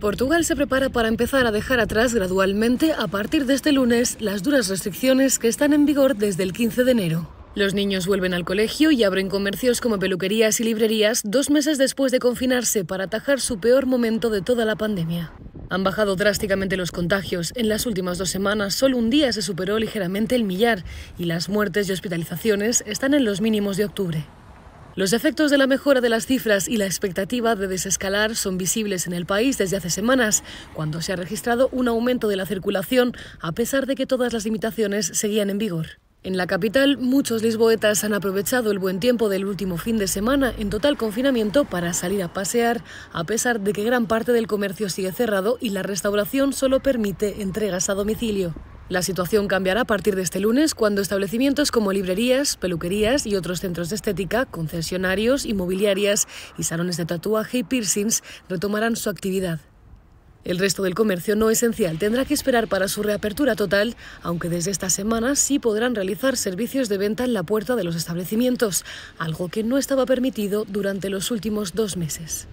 Portugal se prepara para empezar a dejar atrás gradualmente a partir de este lunes las duras restricciones que están en vigor desde el 15 de enero. Los niños vuelven al colegio y abren comercios como peluquerías y librerías dos meses después de confinarse para atajar su peor momento de toda la pandemia. Han bajado drásticamente los contagios. En las últimas dos semanas, solo un día se superó ligeramente el millar y las muertes y hospitalizaciones están en los mínimos de octubre. Los efectos de la mejora de las cifras y la expectativa de desescalar son visibles en el país desde hace semanas, cuando se ha registrado un aumento de la circulación, a pesar de que todas las limitaciones seguían en vigor. En la capital, muchos lisboetas han aprovechado el buen tiempo del último fin de semana en total confinamiento para salir a pasear, a pesar de que gran parte del comercio sigue cerrado y la restauración solo permite entregas a domicilio. La situación cambiará a partir de este lunes cuando establecimientos como librerías, peluquerías y otros centros de estética, concesionarios, inmobiliarias y salones de tatuaje y piercings retomarán su actividad. El resto del comercio no esencial tendrá que esperar para su reapertura total, aunque desde esta semana sí podrán realizar servicios de venta en la puerta de los establecimientos, algo que no estaba permitido durante los últimos dos meses.